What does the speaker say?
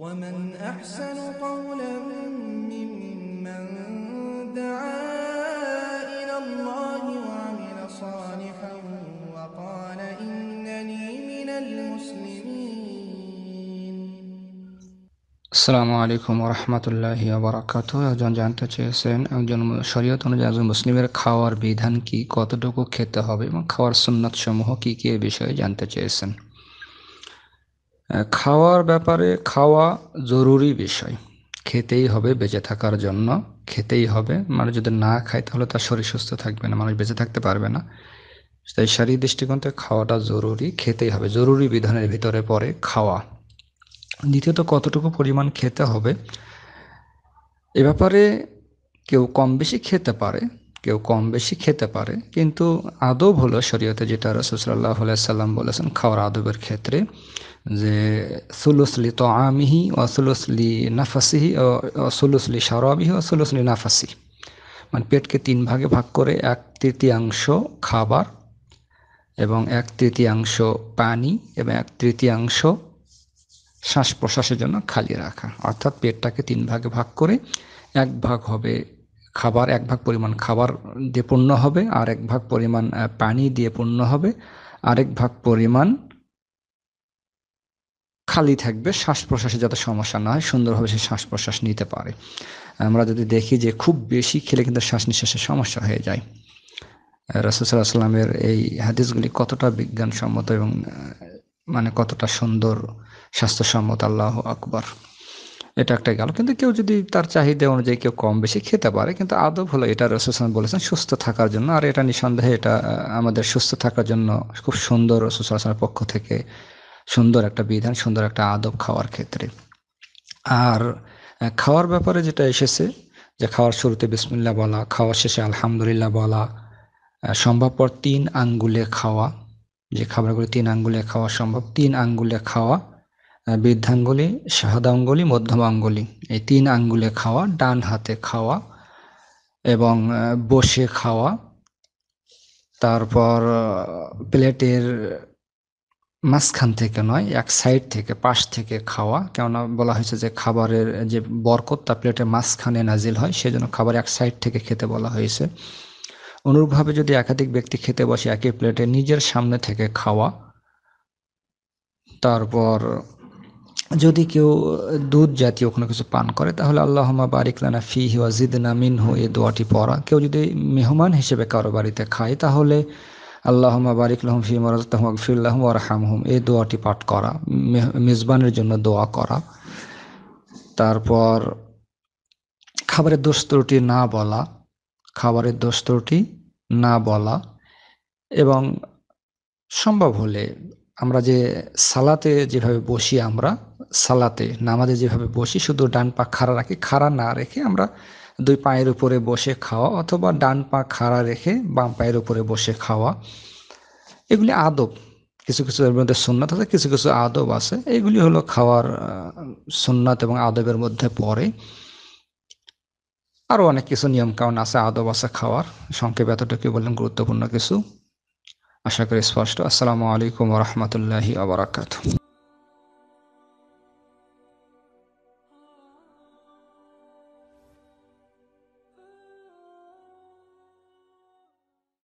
ومن أحسن قولا ممن دعا إلى الله وعمل صالحا وقال إنني من المسلمين السلام عليكم ورحمة الله وبركاته একজন জানতে চেয়েছেন একজন শরীয়ত অনুযায়ী একজন মুসলিমের খাওয়ার বিধান কি কতটুকু খেতে হবে এবং খাওয়ার সুন্নাতসমূহ কি কি এ বিষয়ে জানতে খাওয়ার ব্যাপারে খাওয়া জরুরি বিষয় খেতেই হবে বেঁচে থাকার জন্য খেতেই হবে মানুষ যদি না খায় তাহলে তার শরীর সুস্থ থাকবে না মানুষ বেঁচে থাকতে পারবে না তাই শারীরিক দৃষ্টিকোণ থেকে খাওয়াটা জরুরি খেতেই হবে জরুরি বিধানের ভিতরে পড়ে খাওয়া দ্বিতীয়ত কতটুকু পরিমাণ খেতে হবে এ ব্যাপারে কেউ কম বেশি খেতে পারে কেউ কম বেশি খেতে পারে কিন্তু আদব হলো শরীয়তে যেটা রসুসাল্লাহ সাল্লাম বলেছেন খাওয়ার আদবের ক্ষেত্রে যে সুলুসলি তো আমিহি অসুলসলি নাফাসিহি ও সুলুসলি সারাবিহি ও নাফাসি মানে পেটকে তিন ভাগে ভাগ করে এক তৃতীয়াংশ খাবার এবং এক তৃতীয়াংশ পানি এবং এক তৃতীয়াংশ শ্বাস প্রশ্বাসের জন্য খালি রাখা অর্থাৎ পেটটাকে তিন ভাগে ভাগ করে এক ভাগ হবে খাবার এক ভাগ পরিমাণ খাবার দিয়ে পূর্ণ হবে আর এক ভাগ পরিমাণ পানি দিয়ে পূর্ণ হবে আরেক ভাগ পরিমাণ খালি থাকবে শ্বাস প্রশ্বাসে যাতে সমস্যা না হয় সুন্দরভাবে সে শ্বাস প্রশ্বাস নিতে পারে আমরা যদি দেখি যে খুব বেশি খেলে কিন্তু শ্বাস নিঃশ্বাসের সমস্যা হয়ে যায় রাসুসাল্লাহ এই হাদিসগুলি কতটা বিজ্ঞানসম্মত এবং মানে কতটা সুন্দর স্বাস্থ্যসম্মত আল্লাহ আকবর এটা একটা গেল কিন্তু কেউ যদি তার চাহিদা অনুযায়ী কেউ কম বেশি খেতে পারে কিন্তু আদব হলো এটা রসুসান বলেছেন সুস্থ থাকার জন্য আর এটা নিঃসন্দেহে এটা আমাদের সুস্থ থাকার জন্য খুব সুন্দর রসুসানের পক্ষ থেকে সুন্দর একটা বিধান সুন্দর একটা আদব খাওয়ার ক্ষেত্রে আর খাওয়ার ব্যাপারে যেটা এসেছে যে খাওয়ার শুরুতে বিসমিল্লা বলা খাওয়ার শেষে আলহামদুলিল্লাহ বলা সম্ভবপর তিন আঙ্গুলে খাওয়া যে খাবারগুলো তিন আঙ্গুলে খাওয়া সম্ভব তিন আঙ্গুলে খাওয়া বৃদ্ধাঙ্গুলি সাহাদাঙ্গুলি মধ্যমাঙ্গুলি এই তিন আঙ্গুলে খাওয়া ডান হাতে খাওয়া এবং বসে খাওয়া তারপর প্লেটের মাঝখান থেকে নয় এক সাইড থেকে পাশ থেকে খাওয়া কেননা বলা হয়েছে যে খাবারের যে বরকত তা প্লেটের মাঝখানে নাজিল হয় সেজন্য খাবার এক সাইড থেকে খেতে বলা হয়েছে অনুরূপভাবে যদি একাধিক ব্যক্তি খেতে বসে একই প্লেটে নিজের সামনে থেকে খাওয়া তারপর যদি কেউ দুধ জাতীয় কোনো কিছু পান করে তাহলে আল্লাহমা বারিকলানা ফি হিওয়া জিদনা মিনহু এ দোয়াটি পড়া কেউ যদি মেহমান হিসেবে কারো বাড়িতে খায় তাহলে আল্লাহমা বারিকলাহম ফি মরাজতাহম হাম হুম এই দোয়াটি পাঠ করা মেজবানের জন্য দোয়া করা তারপর খাবারের দোষ ত্রুটি না বলা খাবারের দোষ ত্রুটি না বলা এবং সম্ভব হলে আমরা যে সালাতে যেভাবে বসি আমরা সালাতে নামাজে যেভাবে বসি শুধু ডান পা খাড়া রাখি খাড়া না রেখে আমরা দুই পায়ের উপরে বসে খাওয়া অথবা ডান পা খাড়া রেখে বাম পায়ের উপরে বসে খাওয়া এগুলি আদব কিছু কিছু এর মধ্যে সুন্নাত আছে কিছু কিছু আদব আছে এইগুলি হলো খাওয়ার সুন্নাত এবং আদবের মধ্যে পড়ে আরও অনেক কিছু নিয়মকানুন আছে আদব আছে খাওয়ার সংক্ষেপে এতটুকু বললেন গুরুত্বপূর্ণ কিছু আশা করি স্পষ্ট আসসালামু আলাইকুম রহমতুল্লাহি আবরাকাতু